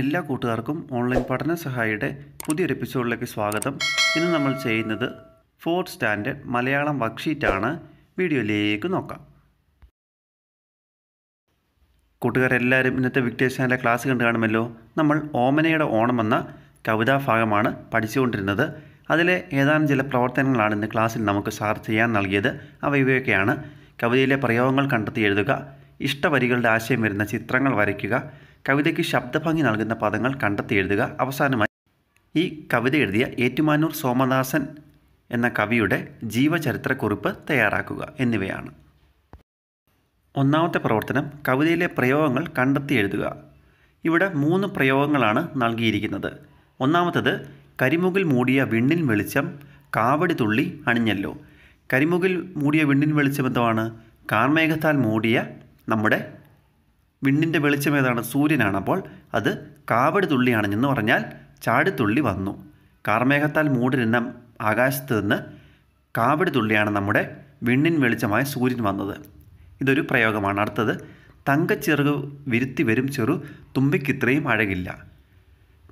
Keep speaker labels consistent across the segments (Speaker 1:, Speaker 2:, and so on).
Speaker 1: എല്ലാ കൂട്ടുകാർക്കും ഓൺലൈൻ പഠന സഹായിയുടെ പുതിയൊരു എപ്പിസോഡിലേക്ക് സ്വാഗതം ഇന്ന് നമ്മൾ ചെയ്യുന്നത് ഫോർത്ത് സ്റ്റാൻഡേർഡ് മലയാളം വർക്ക്ഷീറ്റാണ് വീഡിയോയിലേക്ക് നോക്കാം കൂട്ടുകാരെല്ലാവരും ഇന്നത്തെ വിക്ടേഴ്സ് ചാനലിലെ ക്ലാസ് കണ്ടു കാണുമല്ലോ നമ്മൾ ഓമനയുടെ ഓണം എന്ന കവിതാഭാഗമാണ് ഭാഗമാണ് പഠിച്ചുകൊണ്ടിരുന്നത് അതിലെ ഏതാനും ചില പ്രവർത്തനങ്ങളാണ് ഇന്ന് ക്ലാസ്സിൽ നമുക്ക് സാർ ചെയ്യാൻ നൽകിയത് അവ ഇവയൊക്കെയാണ് കവിതയിലെ പ്രയോഗങ്ങൾ കണ്ടെത്തി എഴുതുക ഇഷ്ടവരികളുടെ ആശയം വരുന്ന ചിത്രങ്ങൾ വരയ്ക്കുക കവിതയ്ക്ക് ശബ്ദഭംഗി നൽകുന്ന പദങ്ങൾ കണ്ടെത്തി എഴുതുക അവസാനമായി ഈ കവിത എഴുതിയ ഏറ്റുമാനൂർ സോമദാസൻ എന്ന കവിയുടെ ജീവചരിത്രക്കുറിപ്പ് തയ്യാറാക്കുക എന്നിവയാണ് ഒന്നാമത്തെ പ്രവർത്തനം കവിതയിലെ പ്രയോഗങ്ങൾ കണ്ടെത്തി എഴുതുക ഇവിടെ മൂന്ന് പ്രയോഗങ്ങളാണ് നൽകിയിരിക്കുന്നത് ഒന്നാമത്തത് കരിമുകിൽ മൂടിയ വിണ്ണിൻ വെളിച്ചം കാവടി തുള്ളി അണിഞ്ഞല്ലോ കരിമുകിൽ മൂടിയ വിണ്ണിൻ വെളിച്ചം എന്തുവാണ് കാർമേഘത്താൽ മൂടിയ നമ്മുടെ വിണ്ണിൻ്റെ വെളിച്ചം ഏതാണ് സൂര്യനാണ് അപ്പോൾ അത് കാവടി തുള്ളിയാണെന്ന് പറഞ്ഞാൽ പറഞ്ഞാൽ ചാടിത്തുള്ളി വന്നു കാർമേഘത്താൽ മൂടിരുന്ന ആകാശത്ത് നിന്ന് കാവടി തുള്ളിയാണ് നമ്മുടെ വിണ്ണിൻ വെളിച്ചമായ സൂര്യൻ വന്നത് ഇതൊരു പ്രയോഗമാണ് അടുത്തത് തങ്കച്ചിറക് വിരുത്തി വരും ചെറു തുമ്പിക്കിത്രയും അഴകില്ല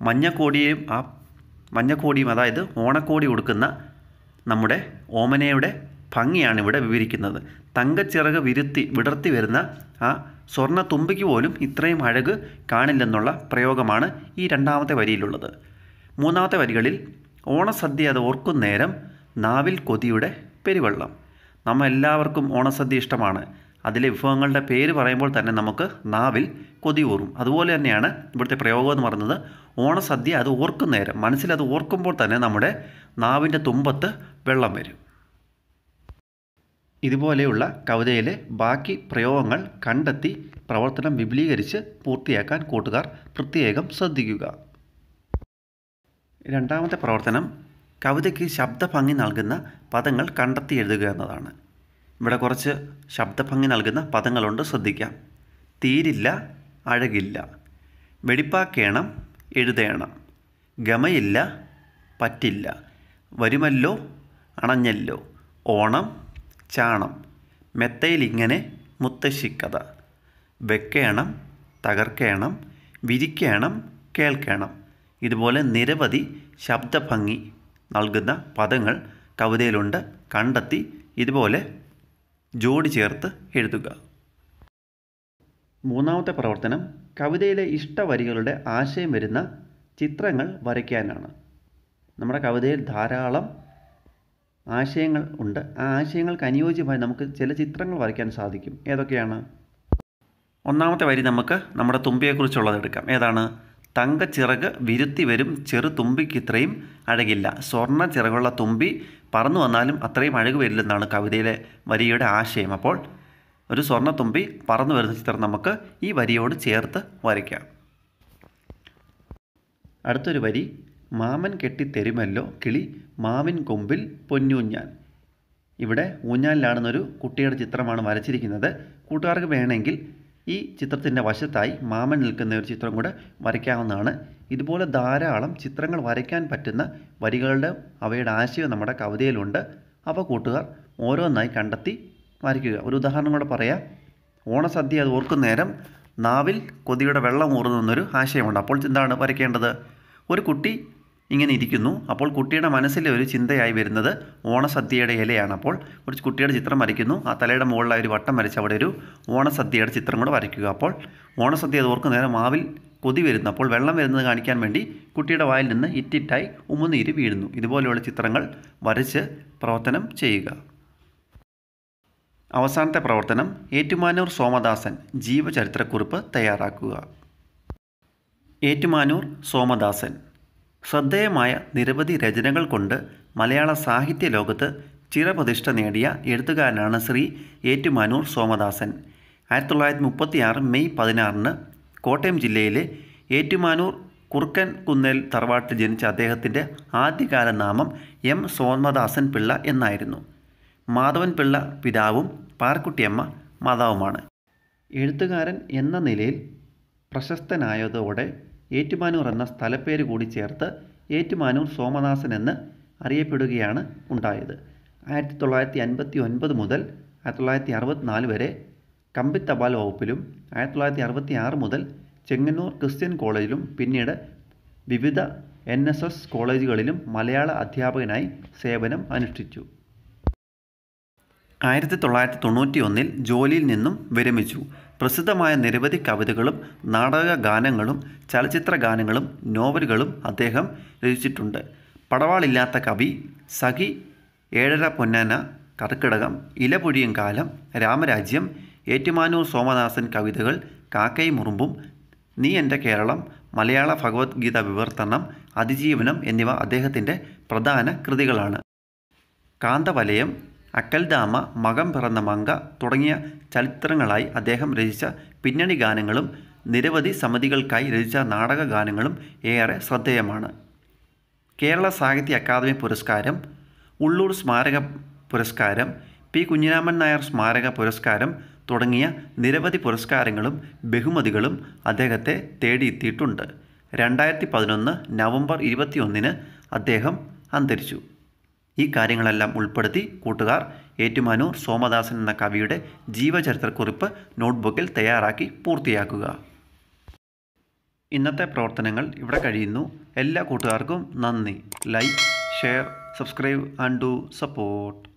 Speaker 1: മഞ്ഞക്കോടിയും ആ മഞ്ഞക്കോടിയും അതായത് ഓണക്കോടി കൊടുക്കുന്ന നമ്മുടെ ഓമനയുടെ ഭംഗിയാണ് ഇവിടെ വിവരിക്കുന്നത് തങ്കച്ചിറക് വിരുത്തി വിടർത്തി വരുന്ന ആ സ്വർണ്ണ തുമ്പിക്ക് പോലും ഇത്രയും അഴക് കാണില്ലെന്നുള്ള പ്രയോഗമാണ് ഈ രണ്ടാമത്തെ വരിയിലുള്ളത് മൂന്നാമത്തെ വരികളിൽ ഓണസദ്യ അത് ഓർക്കും നേരം നാവിൽ കൊതിയുടെ പെരുവെള്ളം നമ്മ എല്ലാവർക്കും ഓണസദ്യ ഇഷ്ടമാണ് അതിലെ വിഭവങ്ങളുടെ പേര് പറയുമ്പോൾ തന്നെ നമുക്ക് നാവിൽ കൊതി ഊറും അതുപോലെ തന്നെയാണ് ഇവിടുത്തെ പ്രയോഗം എന്ന് പറയുന്നത് ഓണസദ്യ അത് ഓർക്കുന്നേരം മനസ്സിൽ അത് ഓർക്കുമ്പോൾ തന്നെ നമ്മുടെ നാവിൻ്റെ തുമ്പത്ത് വെള്ളം വരും ഇതുപോലെയുള്ള കവിതയിലെ ബാക്കി പ്രയോഗങ്ങൾ കണ്ടെത്തി പ്രവർത്തനം വിപുലീകരിച്ച് പൂർത്തിയാക്കാൻ കൂട്ടുകാർ പ്രത്യേകം ശ്രദ്ധിക്കുക രണ്ടാമത്തെ പ്രവർത്തനം കവിതയ്ക്ക് ശബ്ദഭംഗി നൽകുന്ന പദങ്ങൾ കണ്ടെത്തി എഴുതുക എന്നതാണ് ഇവിടെ കുറച്ച് ശബ്ദഭംഗി നൽകുന്ന പദങ്ങളുണ്ട് ശ്രദ്ധിക്കാം തീരില്ല അഴകില്ല വെടിപ്പാക്കേണം എഴുതേണം ഗമയില്ല പറ്റില്ല വരുമല്ലോ അണഞ്ഞല്ലോ ഓണം ചാണം മെത്തയിലിങ്ങനെ മുത്തശ്ശിക്കഥ വെക്കേണം തകർക്കേണം വിരിക്കേണം കേൾക്കേണം ഇതുപോലെ നിരവധി ശബ്ദഭംഗി നൽകുന്ന പദങ്ങൾ കവിതയിലുണ്ട് കണ്ടെത്തി ഇതുപോലെ ജോഡി ചേർത്ത് എഴുതുക മൂന്നാമത്തെ പ്രവർത്തനം കവിതയിലെ ഇഷ്ടവരികളുടെ ആശയം വരുന്ന ചിത്രങ്ങൾ വരയ്ക്കാനാണ് നമ്മുടെ കവിതയിൽ ധാരാളം ആശയങ്ങൾ ഉണ്ട് ആ ആശയങ്ങൾക്ക് അനുയോജ്യമായി നമുക്ക് ചില ചിത്രങ്ങൾ വരയ്ക്കാൻ സാധിക്കും ഏതൊക്കെയാണ് ഒന്നാമത്തെ വരി നമുക്ക് നമ്മുടെ തുമ്പിയെക്കുറിച്ചുള്ളത് എടുക്കാം ഏതാണ് ചിറക് വിരുത്തി വരും ചെറു തുമ്പിക്ക് ഇത്രയും അഴകില്ല സ്വർണ്ണ ചിറകുള്ള തുമ്പി പറന്നു വന്നാലും അത്രയും അഴക് വരില്ലെന്നാണ് കവിതയിലെ വരിയുടെ ആശയം അപ്പോൾ ഒരു സ്വർണ്ണ തുമ്പി പറന്നു വരുന്ന ചിത്രം നമുക്ക് ഈ വരിയോട് ചേർത്ത് വരയ്ക്കാം അടുത്തൊരു വരി മാമൻ കെട്ടിത്തരുമല്ലോ കിളി മാവിൻ കൊമ്പിൽ പൊന്നൂഞ്ഞാൻ ഇവിടെ ഊഞ്ഞാലിലാണെന്നൊരു കുട്ടിയുടെ ചിത്രമാണ് വരച്ചിരിക്കുന്നത് കൂട്ടുകാർക്ക് വേണമെങ്കിൽ ഈ ചിത്രത്തിൻ്റെ വശത്തായി മാമൻ നിൽക്കുന്ന ഒരു ചിത്രം കൂടെ വരയ്ക്കാവുന്നതാണ് ഇതുപോലെ ധാരാളം ചിത്രങ്ങൾ വരയ്ക്കാൻ പറ്റുന്ന വരികളുടെ അവയുടെ ആശയം നമ്മുടെ കവിതയിലുണ്ട് അപ്പോൾ കൂട്ടുകാർ ഓരോന്നായി കണ്ടെത്തി വരയ്ക്കുക ഒരു ഉദാഹരണം കൂടെ പറയാം ഓണസദ്യ അത് ഓർക്കുന്ന നേരം നാവിൽ കൊതിയുടെ വെള്ളം ഊറുന്നൊരു ആശയമുണ്ട് അപ്പോൾ എന്താണ് വരയ്ക്കേണ്ടത് ഒരു കുട്ടി ഇങ്ങനെ ഇരിക്കുന്നു അപ്പോൾ കുട്ടിയുടെ മനസ്സിലെ ഒരു ചിന്തയായി വരുന്നത് ഓണസദ്യയുടെ ഇലയാണ് അപ്പോൾ കുറച്ച് കുട്ടിയുടെ ചിത്രം വരയ്ക്കുന്നു ആ തലയുടെ മുകളിലായി ഒരു വട്ടം വരച്ച് അവിടെ ഒരു ഓണസദ്യയുടെ ചിത്രം കൂടെ വരയ്ക്കുക അപ്പോൾ ഓണസദ്യ അത് നേരം മാവിൽ കൊതി വരുന്നു അപ്പോൾ വെള്ളം വരുന്നത് കാണിക്കാൻ വേണ്ടി കുട്ടിയുടെ വായിൽ നിന്ന് ഇറ്റിറ്റായി ഉമ്മുനീര് വീഴുന്നു ഇതുപോലെയുള്ള ചിത്രങ്ങൾ വരച്ച് പ്രവർത്തനം ചെയ്യുക അവസാനത്തെ പ്രവർത്തനം ഏറ്റുമാനൂർ സോമദാസൻ ജീവചരിത്രക്കുറിപ്പ് തയ്യാറാക്കുക ഏറ്റുമാനൂർ സോമദാസൻ ശ്രദ്ധേയമായ നിരവധി രചനകൾ കൊണ്ട് മലയാള സാഹിത്യ ലോകത്ത് ചിരപ്രതിഷ്ഠ നേടിയ എഴുത്തുകാരനാണ് ശ്രീ ഏറ്റുമാനൂർ സോമദാസൻ ആയിരത്തി തൊള്ളായിരത്തി മുപ്പത്തിയാറ് മെയ് പതിനാറിന് കോട്ടയം ജില്ലയിലെ ഏറ്റുമാനൂർ കുറുക്കൻ കുന്നൽ തറവാട്ടിൽ ജനിച്ച അദ്ദേഹത്തിൻ്റെ ആദ്യകാല നാമം എം സോമദാസൻ പിള്ള എന്നായിരുന്നു മാധവൻ പിള്ള പിതാവും പാർക്കുട്ടിയമ്മ മാതാവുമാണ് എഴുത്തുകാരൻ എന്ന നിലയിൽ പ്രശസ്തനായതോടെ ഏറ്റുമാനൂർ എന്ന സ്ഥലപ്പേര് കൂടി ചേർത്ത് ഏറ്റുമാനൂർ സോമനാഥൻ എന്ന് അറിയപ്പെടുകയാണ് ഉണ്ടായത് ആയിരത്തി തൊള്ളായിരത്തി അൻപത്തി ഒൻപത് മുതൽ ആയിരത്തി തൊള്ളായിരത്തി അറുപത്തിനാല് വരെ കമ്പിത്തപാൽ വകുപ്പിലും ആയിരത്തി തൊള്ളായിരത്തി അറുപത്തി ആറ് മുതൽ ചെങ്ങന്നൂർ ക്രിസ്ത്യൻ കോളേജിലും പിന്നീട് വിവിധ എൻ എസ് എസ് കോളേജുകളിലും മലയാള അധ്യാപകനായി സേവനം അനുഷ്ഠിച്ചു ആയിരത്തി തൊള്ളായിരത്തി തൊണ്ണൂറ്റി ഒന്നിൽ ജോലിയിൽ നിന്നും വിരമിച്ചു പ്രസിദ്ധമായ നിരവധി കവിതകളും നാടക ഗാനങ്ങളും ചലച്ചിത്ര ഗാനങ്ങളും നോവലുകളും അദ്ദേഹം രചിച്ചിട്ടുണ്ട് പടവാളില്ലാത്ത കവി സഖി ഏഴര പൊന്നാന കർക്കിടകം ഇലപൊഴിയും കാലം രാമരാജ്യം ഏറ്റുമാനൂർ സോമദാസൻ കവിതകൾ കാക്കൈ മുറുമ്പും നീ എൻ്റെ കേരളം മലയാള ഭഗവത്ഗീത വിവർത്തനം അതിജീവനം എന്നിവ അദ്ദേഹത്തിൻ്റെ പ്രധാന കൃതികളാണ് കാന്തവലയം അക്കൽദാമ മകം പിറന്ന മങ്ക തുടങ്ങിയ ചലച്ചിത്രങ്ങളായി അദ്ദേഹം രചിച്ച പിന്നണി ഗാനങ്ങളും നിരവധി സമിതികൾക്കായി രചിച്ച നാടക ഗാനങ്ങളും ഏറെ ശ്രദ്ധേയമാണ് കേരള സാഹിത്യ അക്കാദമി പുരസ്കാരം ഉള്ളൂർ സ്മാരക പുരസ്കാരം പി കുഞ്ഞിരാമൻ നായർ സ്മാരക പുരസ്കാരം തുടങ്ങിയ നിരവധി പുരസ്കാരങ്ങളും ബഹുമതികളും അദ്ദേഹത്തെ തേടിയെത്തിയിട്ടുണ്ട് രണ്ടായിരത്തി പതിനൊന്ന് നവംബർ ഇരുപത്തിയൊന്നിന് അദ്ദേഹം അന്തരിച്ചു ഈ കാര്യങ്ങളെല്ലാം ഉൾപ്പെടുത്തി കൂട്ടുകാർ ഏറ്റുമാനൂർ സോമദാസൻ എന്ന കവിയുടെ ജീവചരിത്രക്കുറിപ്പ് നോട്ട്ബുക്കിൽ തയ്യാറാക്കി പൂർത്തിയാക്കുക ഇന്നത്തെ പ്രവർത്തനങ്ങൾ ഇവിടെ കഴിയുന്നു എല്ലാ കൂട്ടുകാർക്കും നന്ദി like share subscribe and do support